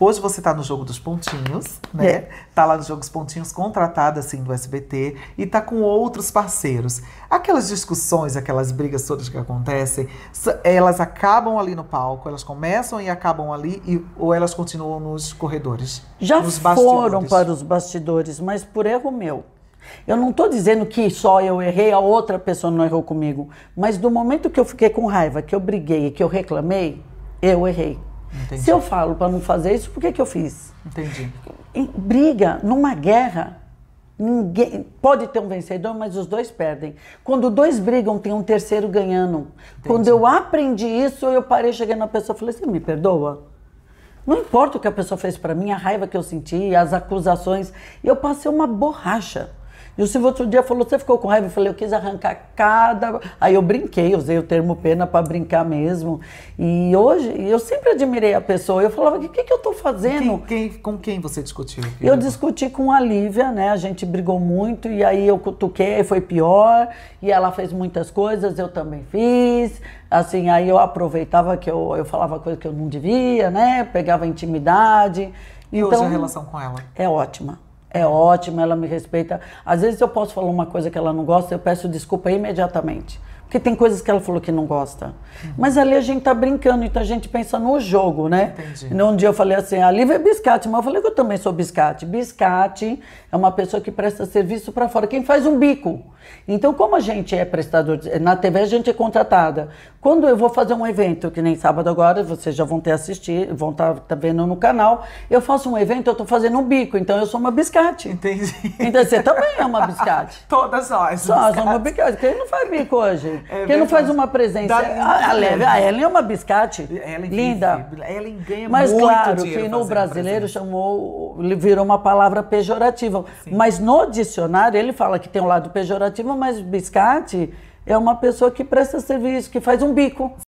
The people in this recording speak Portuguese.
Hoje você tá no jogo dos pontinhos, né? É. Tá lá no jogo dos pontinhos, contratada assim do SBT e tá com outros parceiros. Aquelas discussões, aquelas brigas todas que acontecem, elas acabam ali no palco, elas começam e acabam ali e, ou elas continuam nos corredores? Já nos foram para os bastidores, mas por erro meu. Eu não estou dizendo que só eu errei, a outra pessoa não errou comigo. Mas do momento que eu fiquei com raiva, que eu briguei, que eu reclamei, eu errei. Entendi. Se eu falo para não fazer isso, por que, que eu fiz? Entendi. Briga numa guerra. Ninguém pode ter um vencedor, mas os dois perdem. Quando dois brigam, tem um terceiro ganhando. Entendi. Quando eu aprendi isso, eu parei, cheguei na pessoa e falei: "Você me perdoa?" Não importa o que a pessoa fez para mim, a raiva que eu senti, as acusações, eu passei uma borracha. E o Silvio outro dia falou: Você ficou com raiva? Eu falei: Eu quis arrancar cada. Aí eu brinquei, usei o termo pena para brincar mesmo. E hoje, eu sempre admirei a pessoa. Eu falava: O que, que eu estou fazendo? Quem, quem, com quem você discutiu? Eu discuti com a Lívia, né? A gente brigou muito. E aí eu cutuquei, foi pior. E ela fez muitas coisas, eu também fiz. Assim, aí eu aproveitava que eu, eu falava coisa que eu não devia, né? Pegava intimidade. E então, hoje a então, relação com ela? É ótima é ótima, ela me respeita. Às vezes eu posso falar uma coisa que ela não gosta, eu peço desculpa imediatamente. Porque tem coisas que ela falou que não gosta. Uhum. Mas ali a gente tá brincando, então a gente pensa no jogo, né? Entendi. um dia eu falei assim, a Lívia é biscate, mas eu falei que eu também sou biscate. Biscate é uma pessoa que presta serviço para fora, quem faz um bico. Então, como a gente é prestador, na TV a gente é contratada. Quando eu vou fazer um evento, que nem sábado agora, vocês já vão ter assistido, vão estar tá, tá vendo no canal, eu faço um evento, eu tô fazendo um bico, então eu sou uma biscate. Entendi. Então você também é uma biscate. Todas nós. Nós somos biscate. Quem não faz bico hoje? É Quem não faz uma presença? Da... A, Ellen, a Ellen é uma biscate. Ellen é linda. Ellen ganha mas muito claro que no brasileiro chamou, virou uma palavra pejorativa. Sim. Mas no dicionário ele fala que tem um lado pejorativo, mas biscate é uma pessoa que presta serviço, que faz um bico.